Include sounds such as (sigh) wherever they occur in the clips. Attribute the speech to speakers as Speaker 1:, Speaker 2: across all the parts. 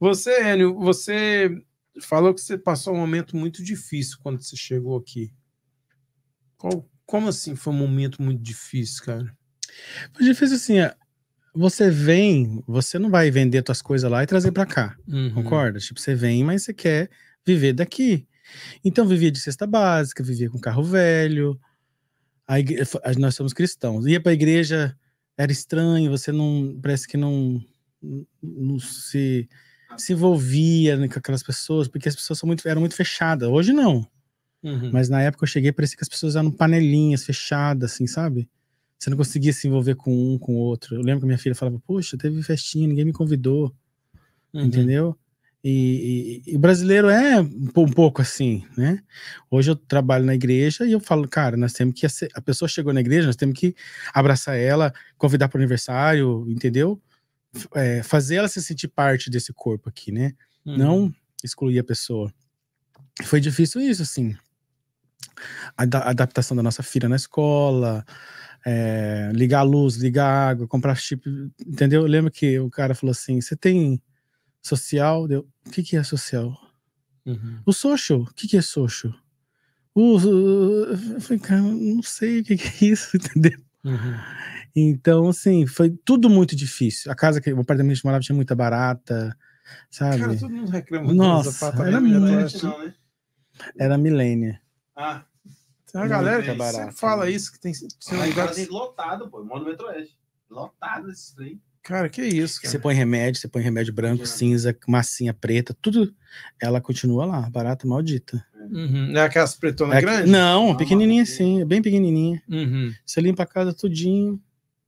Speaker 1: Você, Enio, você falou que você passou um momento muito difícil quando você chegou aqui. Qual, como assim foi um momento muito difícil, cara?
Speaker 2: Foi difícil assim, é, você vem, você não vai vender suas coisas lá e trazer para cá, uhum. concorda? Tipo, você vem, mas você quer viver daqui. Então, vivia de cesta básica, vivia com carro velho, Igre... nós somos cristãos. Ia para a igreja, era estranho, você não parece que não, não se se envolvia né, com aquelas pessoas, porque as pessoas muito, eram muito fechadas. Hoje não. Uhum. Mas na época eu cheguei, parecia que as pessoas eram panelinhas, fechadas, assim, sabe? Você não conseguia se envolver com um, com o outro. Eu lembro que minha filha falava, poxa, teve festinha, ninguém me convidou. Uhum. Entendeu? E, e, e, brasileiro é um pouco assim, né? Hoje eu trabalho na igreja e eu falo, cara, nós temos que. A pessoa chegou na igreja, nós temos que abraçar ela, convidar para o aniversário, entendeu? é, fazer ela se sentir parte desse corpo aqui, né? Não excluir a pessoa. Foi difícil isso, assim. A, adaptação da nossa filha na escola, é, ligar a luz, ligar a água, comprar chip, entendeu? Eu lembro que o cara falou assim: você tem social? Deu, o que, que é social? Uhum. O social, o que, que é social? O, eu falei, cara, não sei o que, que é isso, entendeu? Uhum. Então, assim, foi tudo muito difícil. A casa que o apartamento que morava tinha muita barata, sabe? Cara, todo mundo reclama. Nossa, era muito... Assim. Era milênia. Ah,
Speaker 1: tem uma galera que é barata, fala né? isso,
Speaker 2: que tem... tem um lugar... lotado, pô, moro no Metroeste. Lotado esse trem. Cara, que isso, cara. Você põe remédio, você põe remédio branco, é. cinza, massinha preta, tudo. Ela continua lá, barata maldita.
Speaker 1: Uhum. É aquelas pretonas é, grandes? Não,
Speaker 2: pequenininha sim, é bem pequenininha. Uhum. Você limpa a casa tudinho.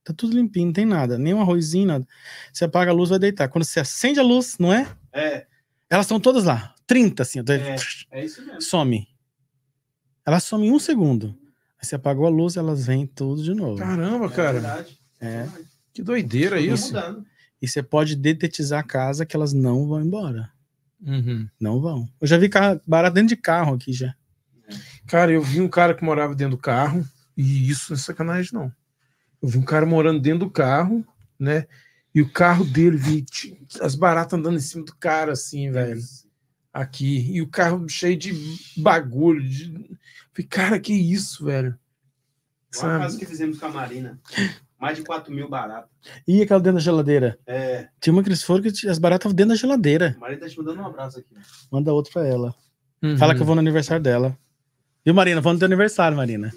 Speaker 2: Tá tudo limpinho, não tem nada, nem um arrozinho, nada. Você apaga a luz, vai deitar. Quando você acende a luz, não é? É. Elas estão todas lá, 30 assim. Tá- é, é isso mesmo. Some. Elas somem em um segundo. Aí você apagou a luz, elas vêm tudo de novo. Caramba, é cara. É, é verdade. É. Que doideira
Speaker 1: tudo isso. Mudando.
Speaker 2: E você pode detetizar a casa que elas não vão embora. Uhum. Não vão. Eu já vi carro, barato dentro de carro aqui já. É.
Speaker 1: Cara, eu vi um cara que morava dentro do carro e isso não é sacanagem, não. Eu vi um cara morando dentro do carro, né? E o carro dele, vi as baratas andando em cima do cara, assim, velho. Aqui. E o carro cheio de bagulho. De... Falei, cara, que isso, velho? Sabe? Uma casa que
Speaker 2: fizemos com a Marina. Mais de 4 mil baratas. E aquela dentro da geladeira? É. Tinha uma que eles foram que as baratas estavam dentro da geladeira.
Speaker 1: A Marina tá te mandando um abraço aqui.
Speaker 2: Manda outro pra ela. Uhum. Fala que eu vou no aniversário dela. Viu, Marina? Vamos no teu aniversário, Marina.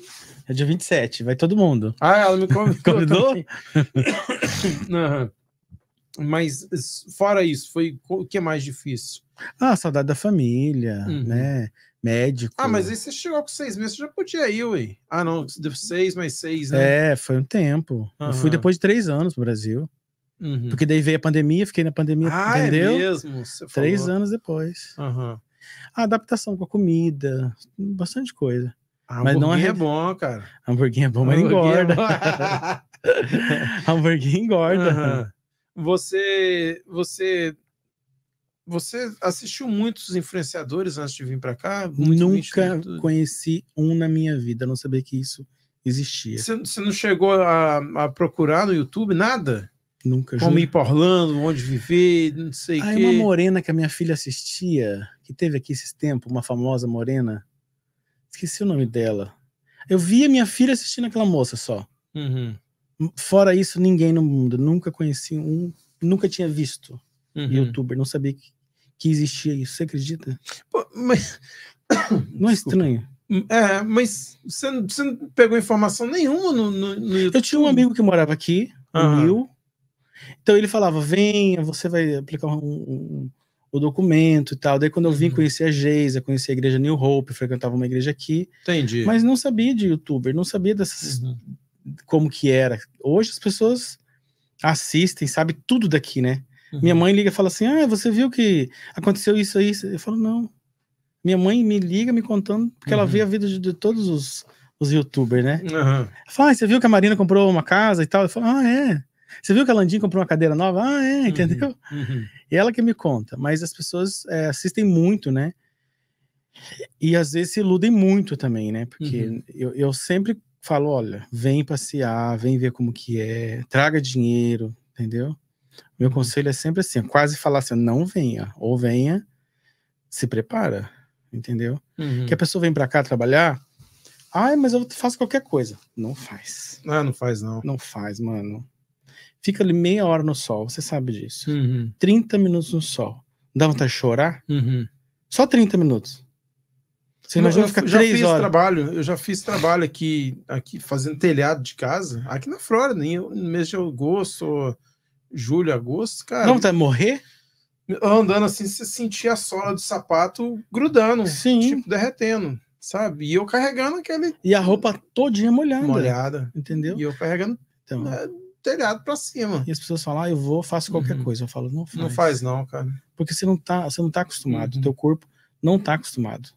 Speaker 2: É dia 27, vai todo mundo. Ah,
Speaker 1: ela me convidou. uhum. (laughs) (coughs) Mas fora isso, foi o que é mais difícil?
Speaker 2: Ah, saudade da família, uhum. né? Médico. Ah, mas aí
Speaker 1: você chegou com seis meses, você já podia ir, ué. Ah, não, seis mais seis, né?
Speaker 2: É, foi um tempo. Uhum. Eu fui depois de três anos pro Brasil. Uhum. Porque daí veio a pandemia, fiquei na pandemia, ah, é entendeu? É mesmo? Três anos depois. Uhum. A adaptação com a comida, bastante coisa mas não é, é
Speaker 1: bom, cara.
Speaker 2: Hamburguinho é bom, mas é engorda. (laughs) hamburguinho engorda.
Speaker 1: Uhum. Você, você, você assistiu muitos influenciadores antes de vir para cá? Nunca
Speaker 2: conheci
Speaker 1: um na minha vida. Não sabia que isso existia. Você, você não chegou a, a, procurar no YouTube nada? Nunca. Como juro. ir para Orlando, onde viver, não sei ah, o é quê. uma morena
Speaker 2: que a minha filha assistia, que teve aqui esses tempos, uma famosa morena Esqueci o nome dela. Eu via minha filha assistindo aquela moça só. Uhum. Fora isso, ninguém no mundo. Nunca conheci um. Nunca tinha visto uhum. youtuber. Não sabia que,
Speaker 1: que existia isso. Você acredita? Pô, mas... (coughs) Não é estranho. Hum, é, mas você, você não pegou informação nenhuma no, no, no Eu tinha um amigo que morava
Speaker 2: aqui, uhum. no Rio. Então ele falava: venha, você vai aplicar um, um o documento e tal. Daí quando eu vim uhum. conhecer a Geisa, conheci a igreja New Hope, frequentava uma igreja aqui. Entendi. Mas não sabia de youtuber, não sabia dessas uhum. como que era. Hoje as pessoas assistem, sabe tudo daqui, né? Uhum. Minha mãe liga e fala assim: "Ah, você viu que aconteceu isso aí?" Eu falo: "Não". Minha mãe me liga me contando porque ela vê uhum. a vida de, de todos os os youtubers, né? Uhum. Fala, ah, você viu que a Marina comprou uma casa e tal? Eu falo, ah, é. Você viu que a Landim comprou uma cadeira nova? Ah, é, uhum, entendeu? Uhum. Ela que me conta, mas as pessoas é, assistem muito, né? E às vezes se iludem muito também, né? Porque uhum. eu, eu sempre falo, olha, vem passear, vem ver como que é, traga dinheiro, entendeu? Meu uhum. conselho é sempre assim, é quase falar assim, não venha, ou venha, se prepara, entendeu? Uhum. Que a uhum. pessoa vem para cá trabalhar, ai, mas eu faço qualquer coisa. Não faz. Não, ah, não faz não. Não faz, mano. Fica ali meia hora no sol, você sabe disso. Uhum. 30 minutos no sol. Dá vontade de chorar? Uhum. Só 30 minutos. Você imagina não, eu ficar já três fiz horas.
Speaker 1: trabalho, eu já fiz trabalho aqui, aqui fazendo telhado de casa, aqui na Flórida, no mês de agosto, julho, agosto, cara. Não, tá morrer? Andando assim, você sentia a sola do sapato grudando, Sim. tipo derretendo, sabe? E eu carregando aquele. E a roupa todinha molhada. Molhada. Entendeu? E eu carregando. Então. Né?
Speaker 2: telhado para cima. E as pessoas falam, ah, eu vou, faço qualquer uhum. coisa. Eu falo, não faz. Não faz não, cara. Porque você não tá, você não tá acostumado, uhum. teu corpo não tá acostumado.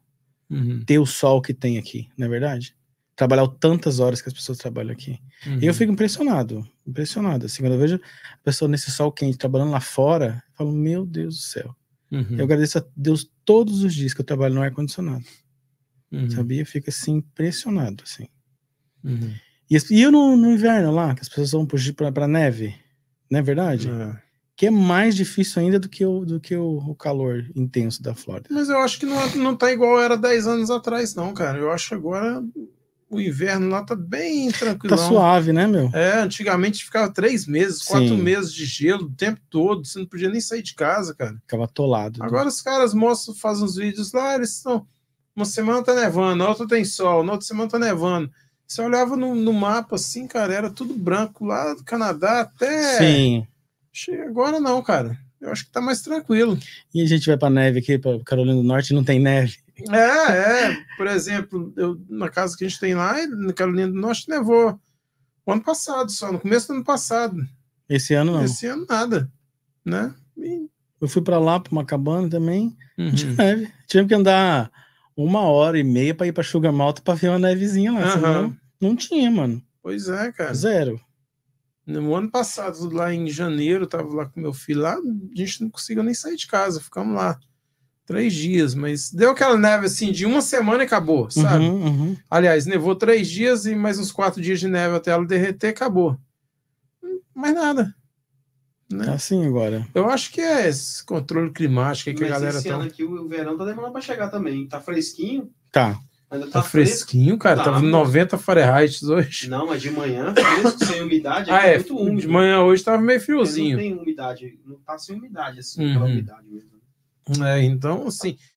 Speaker 2: Uhum. Ter o sol que tem aqui, não é verdade? Trabalhar tantas horas que as pessoas trabalham aqui. Uhum. E eu uhum. fico impressionado, impressionado. Assim, quando eu vejo a pessoa nesse sol quente trabalhando lá fora, eu falo, meu Deus do céu. Uhum. Eu agradeço a Deus todos os dias que eu trabalho no ar-condicionado. Uhum. Sabia? Eu fico assim, impressionado, assim. Uhum. E, eu no, no, inverno lá, que as pessoas vão fugir pra, pra neve, não é verdade? É. Que é mais difícil ainda do que, o, do que o, o, calor intenso da Flórida.
Speaker 1: Mas eu acho que não, é, não tá igual era 10 anos atrás, não, cara. Eu acho que agora o inverno lá tá bem tranquilo. Tá suave, né, meu? É, antigamente ficava três meses, quatro Sim. meses de gelo o tempo todo, você não podia nem sair de casa, cara. Ficava atolado. Né? Agora os caras mostram, fazem uns vídeos lá, eles estão. Uma semana tá nevando, a outra tem sol, na outra semana tá nevando. Você olhava no, no mapa assim, cara, era tudo branco lá do Canadá até. Sim. Agora não, cara. Eu acho que tá mais tranquilo.
Speaker 2: E a gente vai pra neve aqui, pra Carolina do Norte, não tem neve.
Speaker 1: É, é. Por exemplo, eu, na casa que a gente tem lá, na Carolina do Norte, nevou o ano passado só, no começo do ano passado. Esse ano não? Esse ano nada, né? E...
Speaker 2: Eu fui para lá, para uma cabana também, uhum. de neve. Tivemos que andar uma hora e meia para ir para Sugar Malta para ver uma nevezinha lá. Uhum. Senão, não tinha, mano.
Speaker 1: Pois é, cara. Zero. No ano passado, lá em janeiro, tava lá com meu filho lá, a gente não conseguiu nem sair de casa, ficamos lá três dias, mas deu aquela neve assim de uma semana e acabou, uhum, sabe? Uhum, uhum. Aliás, nevou três dias e mais uns quatro dias de neve até ela derreter, acabou. Mais nada. Né? É assim agora. Eu acho que é esse controle climático que Mas a galera esse tá. Ano
Speaker 2: aqui, o verão tá demorando para chegar também. Tá fresquinho?
Speaker 1: Tá. Ainda tá, tá fresquinho, cara. Tá. tá. Tava 90 Fahrenheit hoje. Não,
Speaker 2: mas de manhã, é fresco, sem umidade, é ah, é, muito úmido. De manhã hoje tava meio friozinho. não tem umidade, não tá sem umidade, assim, uhum. umidade mesmo. É, então, assim,